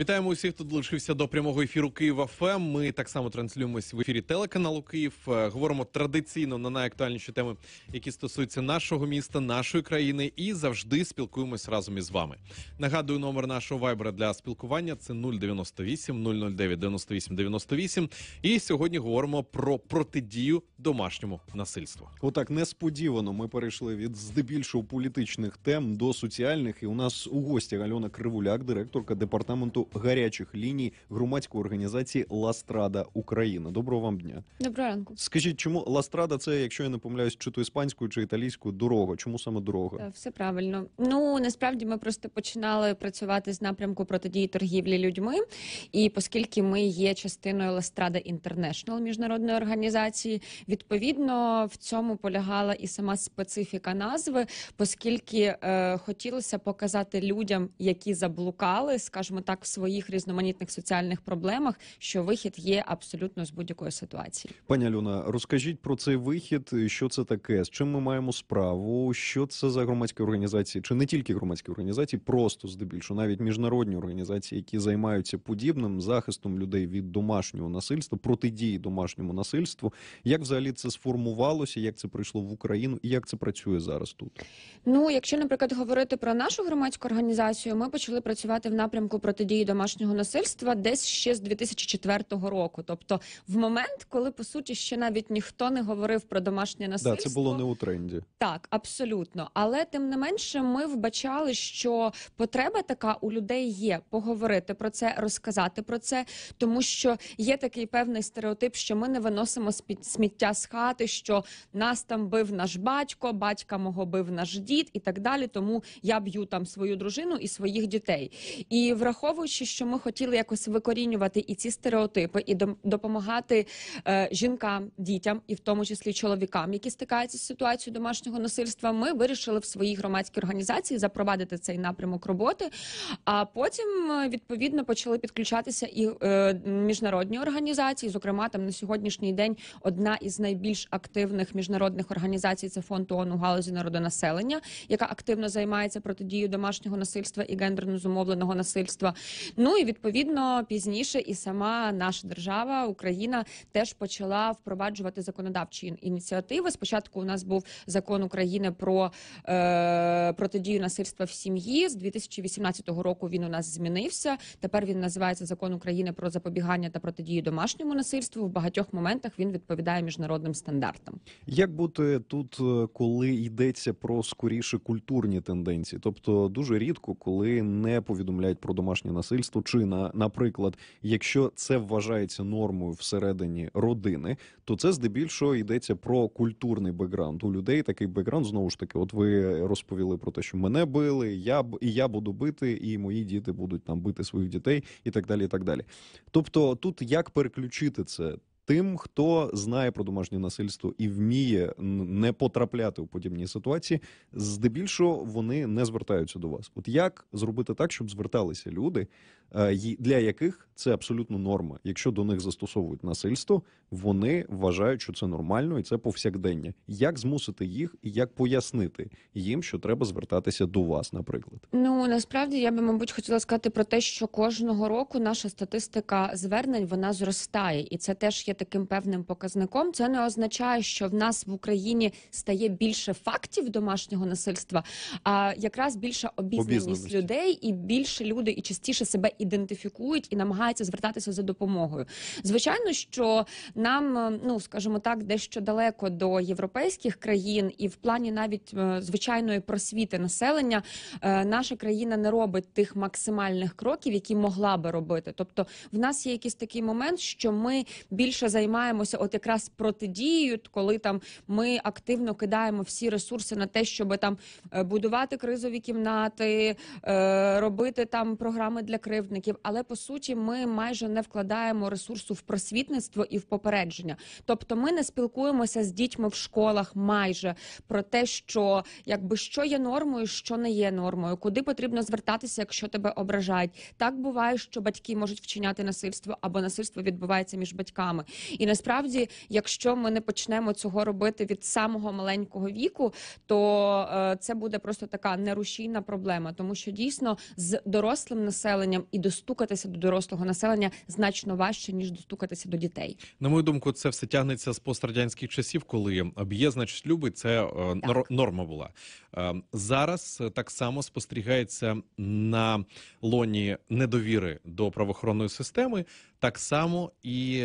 Вітаємо усіх, хто долучився до прямого ефіру Києва ФМ. Ем. Ми так само транслюємось в ефірі телеканалу Київ. Е, говоримо традиційно на найактуальніші теми, які стосуються нашого міста, нашої країни, і завжди спілкуємось разом із вами. Нагадую, номер нашого вайбера для спілкування це 098 009 98 98. І сьогодні говоримо про протидію домашньому насильству. Отак несподівано ми перейшли від здебільшого політичних тем до соціальних. І у нас у гостях Альона Кривуляк, директорка департаменту гарячих ліній громадської організації Ластрада Україна. Доброго вам дня. Доброго ранку. Скажіть, чому Ластрада це, якщо я не помиляюсь, чи то іспанською, чи італійською дорога? Чому саме дорога? Е, все правильно. Ну насправді ми просто починали працювати з напрямку протидії торгівлі людьми. І оскільки ми є частиною Ластрада Інтернешнл міжнародної організації, відповідно в цьому полягала і сама специфіка назви, оскільки е, хотілося показати людям, які заблукали, скажімо так, в своїх різноманітних соціальних проблемах, що вихід є абсолютно з будь-якої ситуації. Пані Альона, розкажіть про цей вихід, що це таке, з чим ми маємо справу, що це за громадські організації, чи не тільки громадські організації, просто здебільшого, навіть міжнародні організації, які займаються подібним захистом людей від домашнього насильства, протидії домашньому насильству. Як взагалі це сформувалося, як це прийшло в Україну і як це працює зараз тут? Ну, якщо, наприклад, говорити про нашу громадську організацію, ми почали працювати в напрямку протидії домашнього насильства десь ще з 2004 року. Тобто, в момент, коли по суті ще навіть ніхто не говорив про домашнє насильство, Да, це було не у тренді, так абсолютно. Але тим не менше, ми вбачали, що потреба така у людей є поговорити про це, розказати про це, тому що є такий певний стереотип, що ми не виносимо сміття з хати, що нас там бив наш батько, батька мого бив наш дід і так далі. Тому я б'ю там свою дружину і своїх дітей. І враховуючи вірші, що ми хотіли якось викорінювати і ці стереотипи, і допомагати е, жінкам, дітям, і в тому числі чоловікам, які стикаються з ситуацією домашнього насильства. Ми вирішили в своїй громадській організації запровадити цей напрямок роботи. А потім е, відповідно почали підключатися і е, міжнародні організації. Зокрема, там на сьогоднішній день одна із найбільш активних міжнародних організацій це фонд ООН у галузі народонаселення, яка активно займається протидією домашнього насильства і гендерно зумовленого насильства. Ну і відповідно пізніше і сама наша держава Україна теж почала впроваджувати законодавчі ініціативи. Спочатку у нас був закон України про е, протидію насильства в сім'ї з 2018 року. Він у нас змінився. Тепер він називається закон України про запобігання та протидію домашньому насильству. В багатьох моментах він відповідає міжнародним стандартам. Як бути тут, е, коли йдеться про скоріше культурні тенденції, тобто дуже рідко, коли не повідомляють про домашнє насильство насильству, чи на, наприклад, якщо це вважається нормою всередині родини, то це здебільшого йдеться про культурний бекграунд. У людей такий бекграунд знову ж таки. От ви розповіли про те, що мене били, я і я буду бити, і мої діти будуть там бити своїх дітей, і так далі. І так далі. Тобто, тут як переключити це? тим, хто знає про домашнє насильство і вміє не потрапляти у подібні ситуації, здебільшого вони не звертаються до вас. От як зробити так, щоб зверталися люди Е, для яких це абсолютно норма. Якщо до них застосовують насильство, вони вважають, що це нормально і це повсякдення. Як змусити їх і як пояснити їм, що треба звертатися до вас, наприклад? Ну насправді я би, мабуть, хотіла сказати про те, що кожного року наша статистика звернень вона зростає, і це теж є таким певним показником. Це не означає, що в нас в Україні стає більше фактів домашнього насильства, а якраз більша обізнаність людей, і більше люди і частіше себе ідентифікують і намагаються звертатися за допомогою. Звичайно, що нам, е, ну скажімо так, дещо далеко до європейських країн, і в плані навіть е, звичайної просвіти населення е, наша країна не робить тих максимальних кроків, які могла би робити. Тобто, в нас є якийсь такий момент, що ми більше займаємося, от якраз протидією, коли там ми активно кидаємо всі ресурси на те, щоб там будувати кризові кімнати, робити там програми для крив гуртожитників, але по суті ми майже не вкладаємо ресурсу в просвітництво і в попередження. Тобто, ми не спілкуємося з дітьми в школах майже про те, що якби що є нормою, що не є нормою, куди потрібно звертатися, якщо тебе ображають. Так буває, що батьки можуть вчиняти насильство або насильство відбувається між батьками. І насправді, якщо ми не почнемо цього робити від самого маленького віку, то е, це буде просто така нерушійна проблема, тому що дійсно з дорослим населенням і достукатися до дорослого населення значно важче ніж достукатися до дітей. На мою думку, це все тягнеться з пострадянських часів, коли б'є, значить, любить це е, норма була е, зараз. Е, так само спостерігається на лоні недовіри до правоохоронної системи. Так само і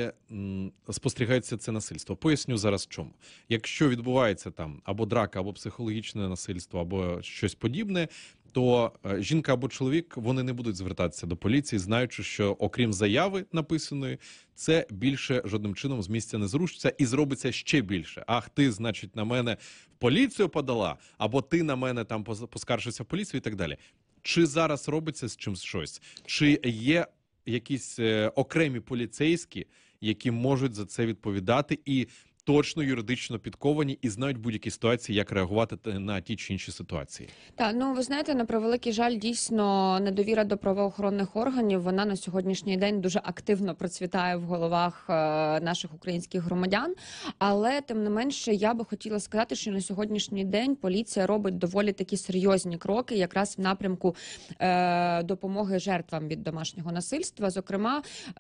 спостерігається це насильство. Поясню зараз, чому якщо відбувається там або драка, або психологічне насильство, або щось подібне то е, жінка або чоловік вони не будуть звертатися до поліції, знаючи, що окрім заяви написаної, це більше жодним чином з місця не зрушиться і зробиться ще більше. Ах, ти, значить, на мене в поліцію подала, або ти на мене там поскаржився в поліцію, і так далі. Чи зараз робиться з чимсь щось, чи є якісь е, окремі поліцейські, які можуть за це відповідати і точно юридично підковані і знають будь-які ситуації, як реагувати на ті чи інші ситуації. Так, ну ви знаєте, на превеликий жаль, дійсно недовіра до правоохоронних органів. Вона на сьогоднішній день дуже активно процвітає в головах е, наших українських громадян. Але тим не менше, я би хотіла сказати, що на сьогоднішній день поліція робить доволі такі серйозні кроки, якраз в напрямку е, допомоги жертвам від домашнього насильства. Зокрема, е,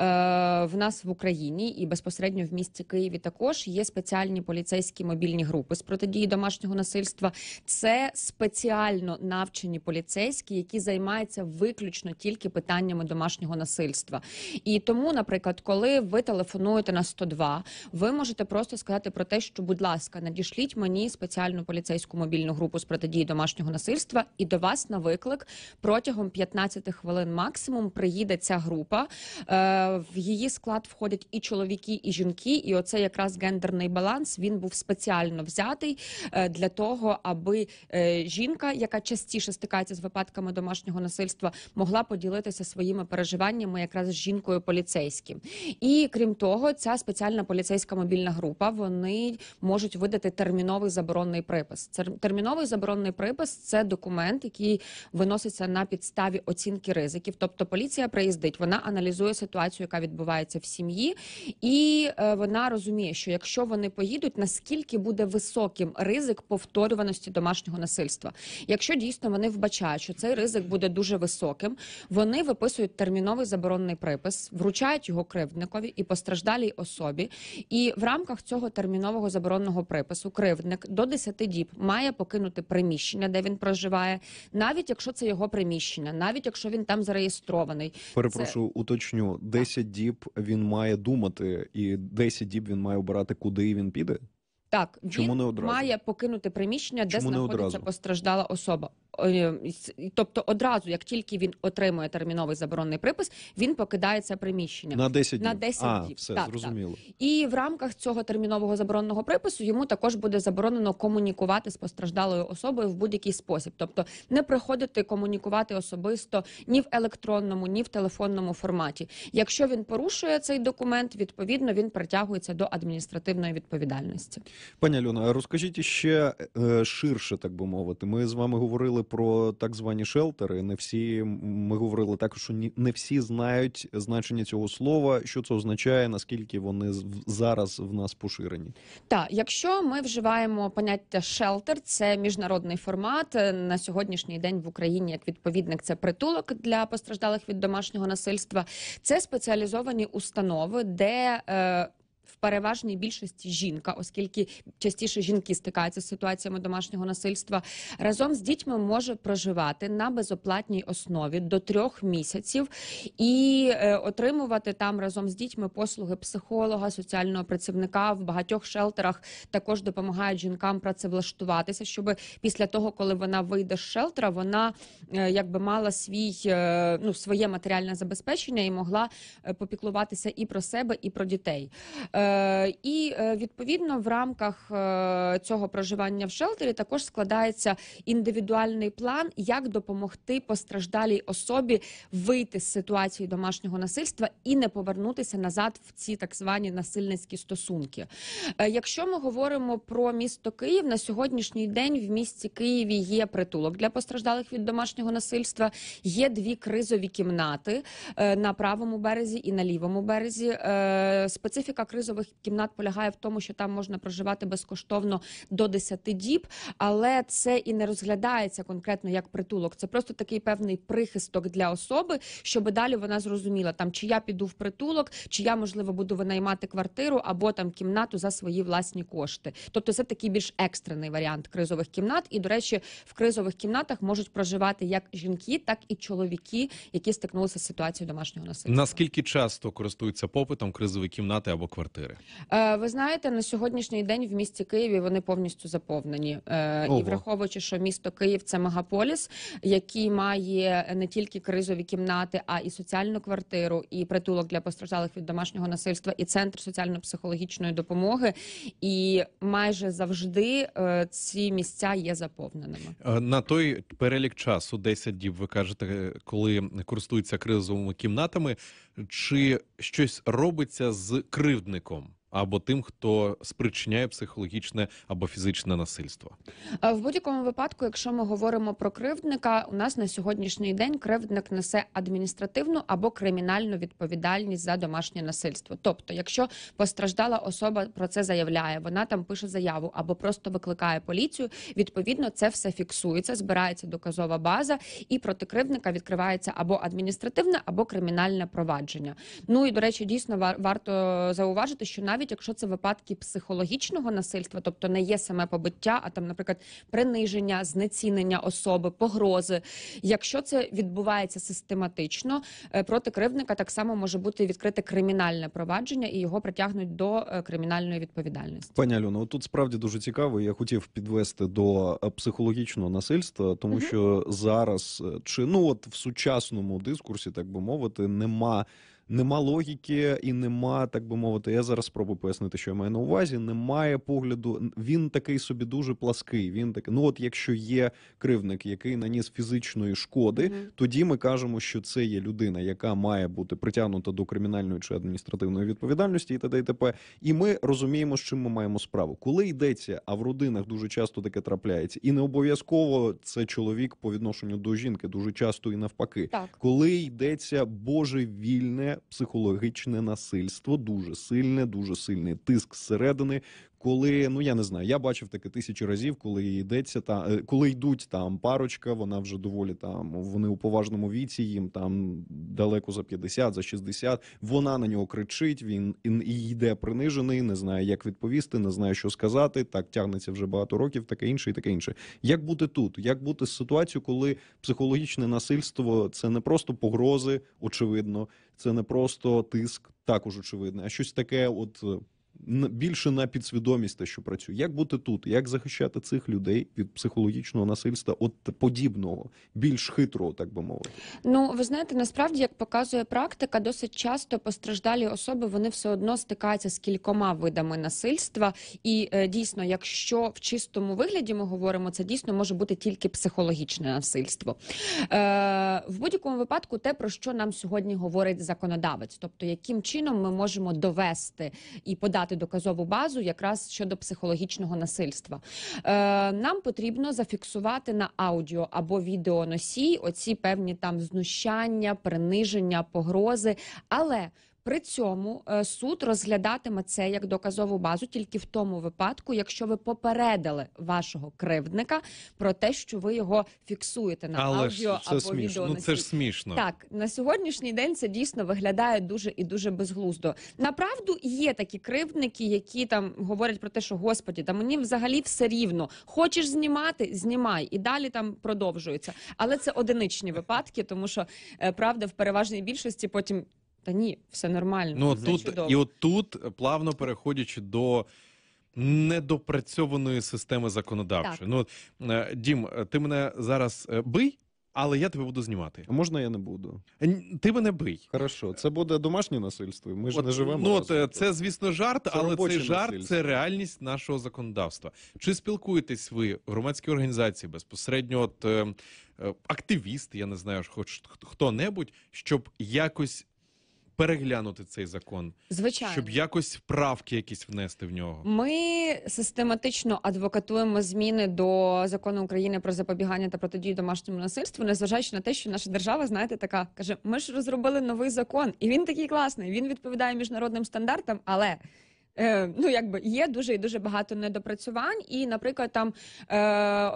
в нас в Україні і безпосередньо в місті Києві також є спеціальні поліцейські мобільні групи з протидії домашнього насильства. Це спеціально навчені поліцейські, які займаються виключно тільки питаннями домашнього насильства. І тому, наприклад, коли ви телефонуєте на 102, ви можете просто сказати про те, що, будь ласка, надішліть мені спеціальну поліцейську мобільну групу з протидії домашнього насильства, і до вас на виклик протягом 15 хвилин максимум приїде ця група. Е, в її склад входять і чоловіки, і жінки, і оце якраз гендерний гендерний баланс він був спеціально взятий е, для того, аби е, жінка, яка частіше стикається з випадками домашнього насильства, могла поділитися своїми переживаннями якраз з жінкою поліцейським. І крім того, ця спеціальна поліцейська мобільна група вони можуть видати терміновий заборонний припис. терміновий заборонний припис це документ, який виноситься на підставі оцінки ризиків. Тобто поліція приїздить, вона аналізує ситуацію, яка відбувається в сім'ї, і е, вона розуміє, що якщо вона вони поїдуть, наскільки буде високим ризик повторюваності домашнього насильства. Якщо дійсно вони вбачають, що цей ризик буде дуже високим, вони виписують терміновий заборонний припис, вручають його кривдникові і постраждалій особі. І в рамках цього термінового заборонного припису кривдник до 10 діб має покинути приміщення, де він проживає, навіть якщо це його приміщення, навіть якщо він там зареєстрований. Перепрошую, це... уточню 10 діб він має думати, і 10 діб він має обирати, куди куди він піде? Так, він Чому не одразу? має покинути приміщення, де Чому знаходиться постраждала особа. Е, тобто, одразу, як тільки він отримує терміновий заборонний припис, він покидає це приміщення на 10 днів? на 10 а, днів. Все так, зрозуміло. Так. І в рамках цього термінового заборонного припису йому також буде заборонено комунікувати з постраждалою особою в будь-який спосіб, тобто не приходити комунікувати особисто ні в електронному, ні в телефонному форматі. Якщо він порушує цей документ, відповідно він притягується до адміністративної відповідальності. Пані Альона, розкажіть ще е, ширше, так би мовити. Ми з вами говорили про так звані шелтери. Не всі ми говорили також, що не всі знають значення цього слова, що це означає, наскільки вони зараз в нас поширені. Так, якщо ми вживаємо поняття шелтер, це міжнародний формат е, на сьогоднішній день в Україні як відповідник. Це притулок для постраждалих від домашнього насильства. Це спеціалізовані установи, де е, переважній більшості жінка, оскільки частіше жінки стикаються з ситуаціями домашнього насильства, разом з дітьми може проживати на безоплатній основі до трьох місяців і е, отримувати там разом з дітьми послуги психолога, соціального працівника в багатьох шелтерах також допомагають жінкам працевлаштуватися, щоб після того, коли вона вийде з шелтера, вона е, якби мала свій е, ну своє матеріальне забезпечення і могла попіклуватися і про себе, і про дітей. Е, і е, відповідно в рамках е, цього проживання в шелтері також складається індивідуальний план, як допомогти постраждалій особі вийти з ситуації домашнього насильства і не повернутися назад в ці так звані насильницькі стосунки. Якщо ми говоримо про місто Київ, на сьогоднішній день в місті Києві є притулок для постраждалих від домашнього насильства. Є дві кризові кімнати на правому березі і на лівому березі. Специфіка кризових пологових кімнат полягає в тому, що там можна проживати безкоштовно до 10 діб, але це і не розглядається конкретно як притулок. Це просто такий певний прихисток для особи, щоб далі вона зрозуміла там, чи я піду в притулок, чи я можливо буду винаймати квартиру або там кімнату за свої власні кошти. Тобто, це такий більш екстрений варіант кризових кімнат. І, до речі, в кризових кімнатах можуть проживати як жінки, так і чоловіки, які стикнулися з ситуацією домашнього насильства. Наскільки часто користуються попитом кризові кімнати або квартири? коридори? Е, ви знаєте, на сьогоднішній день в місті Києві вони повністю заповнені. Е, Ого. І враховуючи, що місто Київ це мегаполіс, який має е, не тільки кризові кімнати, а і соціальну квартиру, і притулок для постраждалих від домашнього насильства, і центр соціально-психологічної допомоги. І майже завжди ці місця є заповненими. На той перелік часу 10 діб. Ви кажете, коли користуються кризовими кімнатами, чи щось робиться з кривдником? або тим, хто спричиняє психологічне або фізичне насильство. Е, в будь-якому випадку, якщо ми говоримо про кривдника, у нас на сьогоднішній день кривдник несе адміністративну або кримінальну відповідальність за домашнє насильство. Тобто, якщо постраждала особа про це заявляє, вона там пише заяву або просто викликає поліцію. Відповідно, це все фіксується, збирається доказова база, і проти кривдника відкривається або адміністративне, або кримінальне провадження. Ну і до речі, дійсно варто зауважити, що навіть навіть якщо це випадки психологічного насильства, тобто не є саме побиття, а там, наприклад, приниження, знецінення особи, погрози. Якщо це відбувається систематично, е, проти кривдника так само може бути відкрите кримінальне провадження і його притягнуть до е, кримінальної відповідальності. Пані Альоно, тут справді дуже цікаво. Я хотів підвести до е, психологічного насильства, тому mm що зараз чи ну от в сучасному дискурсі, так би мовити, нема нема логіки і нема, так би мовити, я зараз спробую пояснити, що я маю на увазі. Немає погляду. Він такий собі дуже плаский. Він такий, ну от якщо є кривник, який наніс фізичної шкоди, mm -hmm. тоді ми кажемо, що це є людина, яка має бути притягнута до кримінальної чи адміністративної відповідальності, і т.д. і т.п. І ми розуміємо, з чим ми маємо справу. Коли йдеться, а в родинах дуже часто таке трапляється, і не обов'язково це чоловік по відношенню до жінки, дуже часто і навпаки, так. коли йдеться божевільне психологічне насильство, дуже сильне, дуже сильний тиск зсередини, коли ну я не знаю, я бачив таке тисячі разів, коли йдеться та е, коли йдуть там парочка, вона вже доволі там. Вони у поважному віці, їм там далеко за 50, за 60, Вона на нього кричить. Він і йде принижений, не знає, як відповісти, не знає, що сказати. Так тягнеться вже багато років, таке інше, і таке інше. Як бути тут? Як бути з ситуацією, коли психологічне насильство це не просто погрози, очевидно, це не просто тиск, також очевидно, а щось таке, от. Е, більше на підсвідомість те, що працює, як бути тут, як захищати цих людей від психологічного насильства, от подібного, більш хитрого, так би мовити. Ну ви знаєте, насправді як показує практика, досить часто постраждалі особи вони все одно стикаються з кількома видами насильства. І е, дійсно, якщо в чистому вигляді ми говоримо, це дійсно може бути тільки психологічне насильство. Е, В будь-якому випадку, те про що нам сьогодні говорить законодавець, тобто яким чином ми можемо довести і подати дати доказову базу якраз щодо психологічного насильства. Е, Нам потрібно зафіксувати на аудіо або відеоносій оці певні там знущання, приниження, погрози. Але при цьому е, суд розглядатиме це як доказову базу тільки в тому випадку, якщо ви попередили вашого кривдника про те, що ви його фіксуєте на Але аудіо це або смішно. Ну, це ж смішно. Так на сьогоднішній день це дійсно виглядає дуже і дуже безглуздо. Направду є такі кривдники, які там говорять про те, що господі, та мені взагалі все рівно. Хочеш знімати, знімай і далі там продовжується. Але це одиничні випадки, тому що е, правда в переважній більшості потім та ні, все нормально. Ну все тут чудово. і от тут, е, плавно переходячи до недопрацьованої системи законодавчої. Ну е, дім, е, ти мене зараз бий. Але я тебе буду знімати. А можна я не буду? Ти мене бий. Хорошо, це буде домашнє насильство. Ми ж от, не живемо. Ну разом. це, звісно, жарт, це але цей жарт це реальність нашого законодавства. Чи спілкуєтесь ви громадські організації безпосередньо? От е, активісти, я не знаю, хоч хто-небудь, щоб якось переглянути цей закон, звичайно, щоб якось правки якісь внести в нього. Ми систематично адвокатуємо зміни до закону України про запобігання та протидію домашньому насильству, незважаючи на те, що наша держава, знаєте, така каже: ми ж розробили новий закон, і він такий класний. Він відповідає міжнародним стандартам, але е, ну якби є дуже і дуже багато недопрацювань. І, наприклад, там е,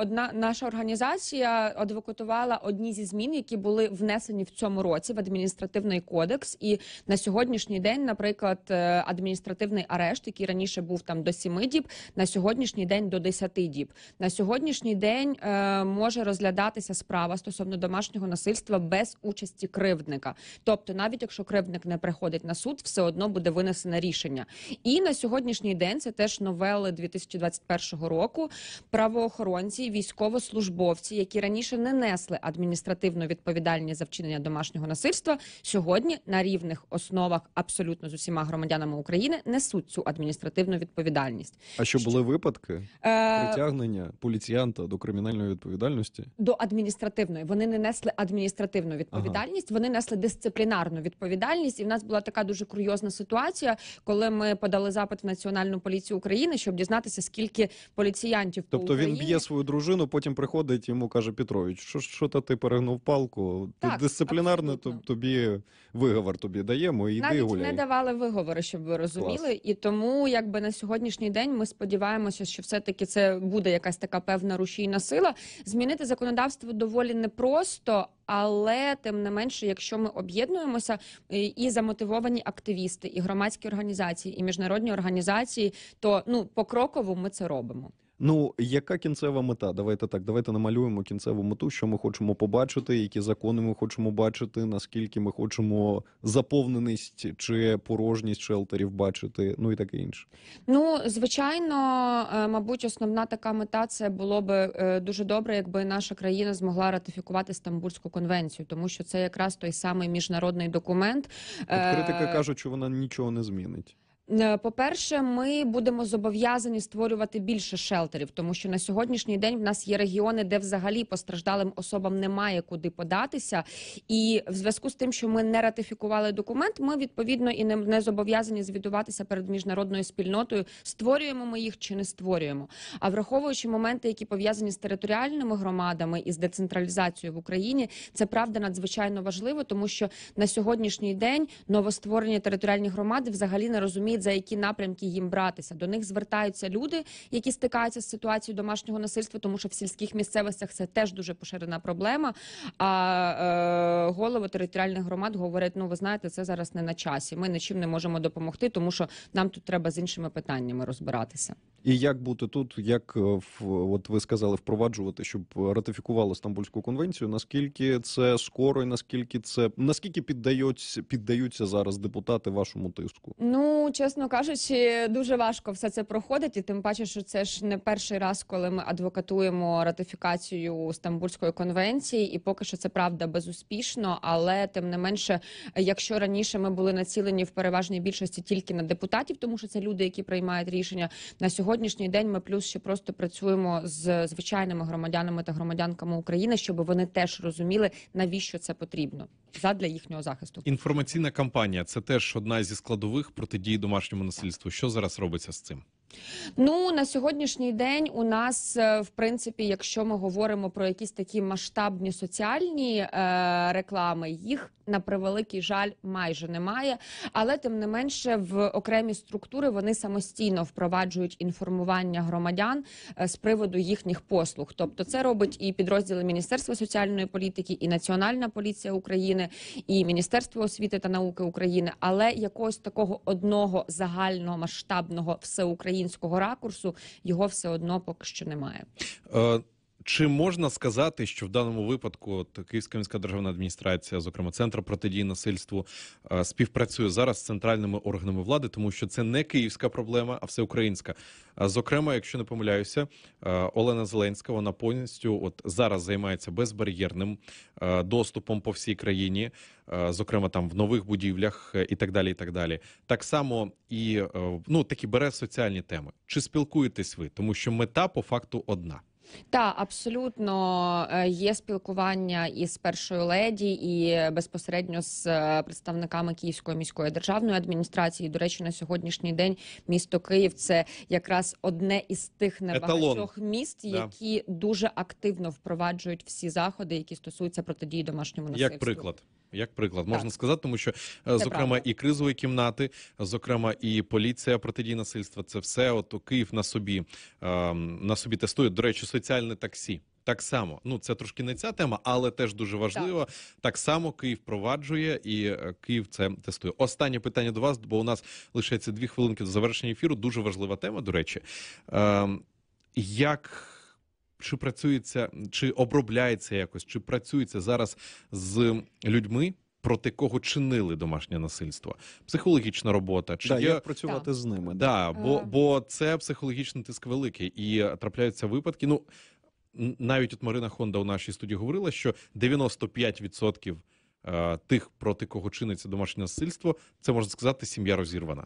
одна наша організація адвокатувала одні зі змін, які були внесені в цьому році в адміністративний кодекс. І на сьогоднішній день, наприклад, е, адміністративний арешт, який раніше був там до сіми діб, на сьогоднішній день до десяти діб. На сьогоднішній день е, може розглядатися справа стосовно домашнього насильства без участі кривдника. Тобто, навіть якщо кривдник не приходить на суд, все одно буде винесене рішення. І на сьогоднішній день це теж новели 2021 року. Правоохоронці, військовослужбовці, які раніше не несли адміністративну відповідальність за вчинення домашнього насильства, сьогодні на рівних основах абсолютно з усіма громадянами України несуть цю адміністративну відповідальність. А що були випадки е... притягнення поліціянта до кримінальної відповідальності? До адміністративної вони не несли адміністративну відповідальність, ага. вони несли дисциплінарну відповідальність, і в нас була така дуже курйозна ситуація, коли ми подали запит в національну поліцію України, щоб дізнатися, скільки поліціянтів тобто по Україні. він б'є свою дружину, потім приходить йому каже Петрович, що що та ти перегнув палку? Так, дисциплінарно абсолютно. тобі виговор тобі даємо. і Навіть гуляй. не давали виговори, щоб ви розуміли. Клас. І тому, якби на сьогоднішній день, ми сподіваємося, що все таки це буде якась така певна рушійна сила. Змінити законодавство доволі непросто. Але тим не менше, якщо ми об'єднуємося і замотивовані активісти, і громадські організації, і міжнародні організації, то ну покроково ми це робимо. Ну, яка кінцева мета? Давайте так, давайте намалюємо кінцеву мету, що ми хочемо побачити, які закони ми хочемо бачити, наскільки ми хочемо заповненість чи порожність шелтерів бачити, ну і таке інше. Ну, звичайно, е, мабуть, основна така мета це було б е, дуже добре, якби наша країна змогла ратифікувати Стамбульську конвенцію, тому що це якраз той самий міжнародний документ. Е, От критики кажуть, що вона нічого не змінить. Е, по-перше, ми будемо зобов'язані створювати більше шелтерів, тому що на сьогоднішній день в нас є регіони, де взагалі постраждалим особам немає куди податися. І в зв'язку з тим, що ми не ратифікували документ, ми відповідно і не зобов'язані звідуватися перед міжнародною спільнотою, створюємо ми їх чи не створюємо. А враховуючи моменти, які пов'язані з територіальними громадами і з децентралізацією в Україні, це правда надзвичайно важливо, тому що на сьогоднішній день новостворення територіальні громади взагалі не розуміє розуміють, за які напрямки їм братися. До них звертаються люди, які стикаються з ситуацією домашнього насильства, тому що в сільських місцевостях це теж дуже поширена проблема. А е, голови територіальних громад говорять: ну ви знаєте, це зараз не на часі. Ми нічим не можемо допомогти, тому що нам тут треба з іншими питаннями розбиратися. І як бути тут, як е, от ви сказали, впроваджувати, щоб ратифікували Стамбульську конвенцію? Наскільки це скоро, і наскільки це наскільки піддаються піддаються зараз депутати вашому тиску? Ну чесно чесно кажучи, дуже важко все це проходить, і тим паче, що це ж не перший раз, коли ми адвокатуємо ратифікацію Стамбульської конвенції, і поки що це правда безуспішно. Але тим не менше, якщо раніше ми були націлені в переважній більшості тільки на депутатів, тому що це люди, які приймають рішення на сьогоднішній день. Ми плюс ще просто працюємо з звичайними громадянами та громадянками України, щоб вони теж розуміли навіщо це потрібно задля їхнього захисту. Інформаційна кампанія це теж одна зі складових протидії домашнього домашньому насильству. Що зараз робиться з цим? Ну на сьогоднішній день у нас е, в принципі, якщо ми говоримо про якісь такі масштабні соціальні е, реклами, їх на превеликий жаль майже немає. Але тим не менше, в окремі структури вони самостійно впроваджують інформування громадян е, з приводу їхніх послуг. Тобто, це робить і підрозділи Міністерства соціальної політики, і Національна поліція України, і Міністерство освіти та науки України, але якогось такого одного загального масштабного всеукраїнського українського ракурсу його все одно поки що немає. Е, чи можна сказати, що в даному випадку от, Київська міська державна адміністрація, зокрема центр протидії насильству, е, співпрацює зараз з центральними органами влади, тому що це не київська проблема, а всеукраїнська. Зокрема, якщо не помиляюся, е, Олена Зеленська вона повністю от зараз займається безбар'єрним е, доступом по всій країні, зокрема там в нових будівлях і так далі. І так далі, так само і ну такі бере соціальні теми. Чи спілкуєтесь ви, тому що мета по факту одна. Та абсолютно е, є спілкування із першою леді і безпосередньо з е, представниками Київської міської державної адміністрації. До речі, на сьогоднішній день місто Київ це якраз одне із тих небагатьох міст, які да. дуже активно впроваджують всі заходи, які стосуються протидії домашньому насильству. Як приклад. Як приклад можна сказати, тому що е, це зокрема правда. і кризові кімнати, зокрема, і поліція протидії насильства, це все от Київ на собі ем, на собі тестує. До речі, соціальне таксі. Так само, ну це трошки не ця тема, але теж дуже важливо. Так, так само Київ проваджує і е, Київ це тестує. Останнє питання до вас, бо у нас лишається дві хвилинки до завершення ефіру. Дуже важлива тема. До речі, Е, як чи працюється, чи обробляється якось, чи працюється зараз з людьми? Проти кого чинили домашнє насильство, психологічна робота, чи да, є... як працювати да. з ними? Да, да е, бо бо це психологічний тиск великий і трапляються випадки. Ну навіть от Марина Хонда у нашій студії говорила, що 95% е, тих, проти кого чиниться домашнє насильство, це можна сказати, сім'я розірвана.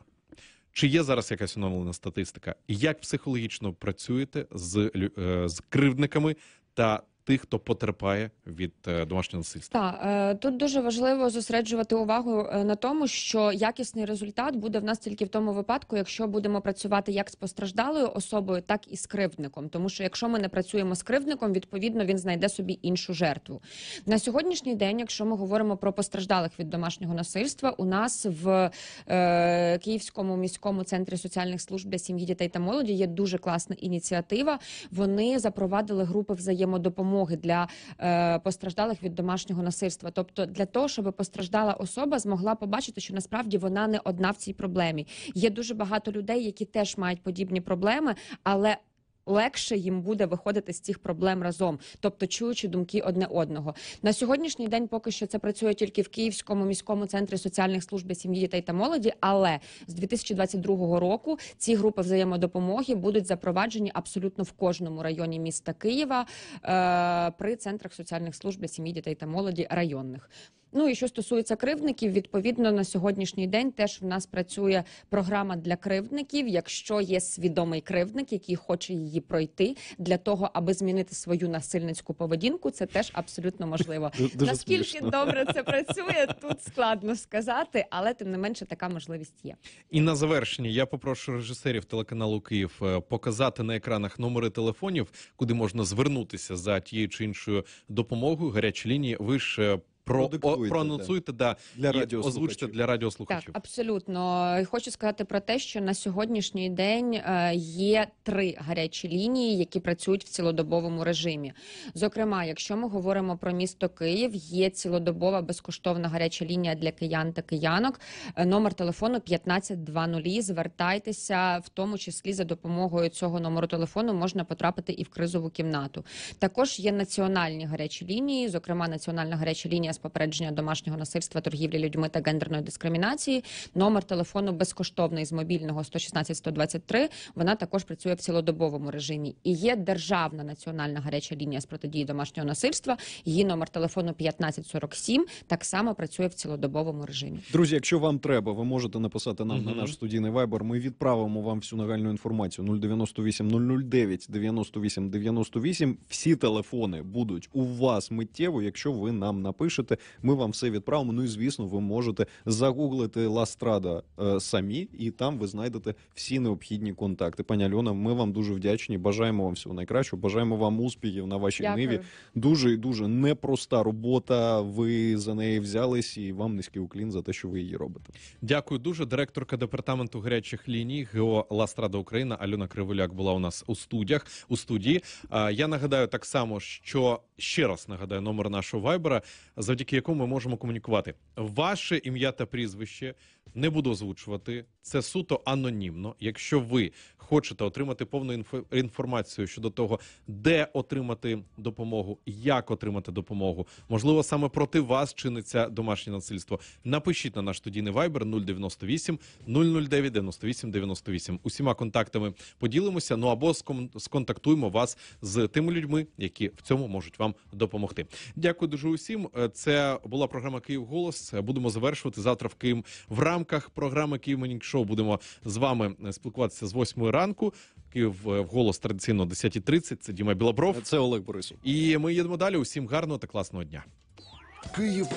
Чи є зараз якась оновлена статистика? Як психологічно працюєте з е, з кривдниками та тих, хто потерпає від е, домашнього насильства. Так, е, тут дуже важливо зосереджувати увагу е, на тому, що якісний результат буде в нас тільки в тому випадку, якщо будемо працювати як з постраждалою особою, так і з кривдником. Тому що якщо ми не працюємо з кривдником, відповідно він знайде собі іншу жертву. На сьогоднішній день, якщо ми говоримо про постраждалих від домашнього насильства, у нас в е, Київському міському центрі соціальних служб для сім'ї дітей та молоді є дуже класна ініціатива. Вони запровадили групи взаємодопомоги допомоги для е, постраждалих від домашнього насильства, тобто для того, щоб постраждала особа змогла побачити, що насправді вона не одна в цій проблемі. Є дуже багато людей, які теж мають подібні проблеми, але легше їм буде виходити з цих проблем разом, тобто чуючи думки одне одного. На сьогоднішній день поки що це працює тільки в Київському міському центрі соціальних служб сім'ї дітей та молоді. Але з 2022 року ці групи взаємодопомоги будуть запроваджені абсолютно в кожному районі міста Києва е при центрах соціальних служб сім'ї дітей та молоді районних. Ну і що стосується кривдників, відповідно на сьогоднішній день теж в нас працює програма для кривдників. Якщо є свідомий кривдник, який хоче її пройти для того, аби змінити свою насильницьку поведінку, це теж абсолютно можливо. Дуже Наскільки смішно. добре це працює, тут складно сказати, але тим не менше така можливість є. І на завершення я попрошу режисерів телеканалу Київ е, показати на екранах номери телефонів, куди можна звернутися за тією чи іншою допомогою. Гарячі лінії ви ж е, про, о, проанонсуйте да, для і озвучте для радіослухачів. Так, абсолютно. Хочу сказати про те, що на сьогоднішній день е, є три гарячі лінії, які працюють в цілодобовому режимі. Зокрема, якщо ми говоримо про місто Київ, є цілодобова безкоштовна гаряча лінія для киян та киянок. Е, номер телефону 1520. Звертайтеся, в тому числі за допомогою цього номеру телефону можна потрапити і в кризову кімнату. Також є національні гарячі лінії, зокрема національна гаряча лінія з попередження домашнього насильства, торгівлі людьми та гендерної дискримінації. Номер телефону безкоштовний з мобільного 116 123. Вона також працює в цілодобовому режимі. І є державна національна гаряча лінія з протидії домашнього насильства. Її номер телефону 1547 Так само працює в цілодобовому режимі. Друзі, якщо вам треба, ви можете написати нам mm на наш студійний вайбер. Ми відправимо вам всю нагальну інформацію 098 009 98 98. Всі телефони будуть у вас миттєво, якщо ви нам напишете хочете, ми вам все відправимо. Ну і звісно, ви можете загуглити Ластрада е, самі, і там ви знайдете всі необхідні контакти. Пані Альона, ми вам дуже вдячні. Бажаємо вам всього найкращого. Бажаємо вам успіхів на вашій Дякую. ниві. Дуже і дуже непроста робота. Ви за неї взялись, і вам низький уклін за те, що ви її робите. Дякую дуже. Директорка департаменту гарячих ліній ГО Ластрада Україна Альона Кривуляк була у нас у студіях у студії. Е, я нагадаю так само, що ще раз нагадаю номер нашого вайбера завдяки якому ми можемо комунікувати. Ваше ім'я та прізвище не буду озвучувати. Це суто анонімно. Якщо ви хочете отримати повну інформацію щодо того, де отримати допомогу, як отримати допомогу, можливо, саме проти вас чиниться домашнє насильство. Напишіть на наш тодійний вайбер 098 009 98 98. Усіма контактами поділимося. Ну або сконтактуємо вас з тими людьми, які в цьому можуть вам допомогти. Дякую дуже усім. Е, це була програма Київ Голос. Будемо завершувати завтра в Київ в рамках програми Київ Менінг шоу будемо з вами е, спілкуватися з 8 ранку. Київ е, в голос традиційно 10.30. Це Діма Білобров. Це Олег Борисов. І ми їдемо далі. Усім гарного та класного дня. Київ.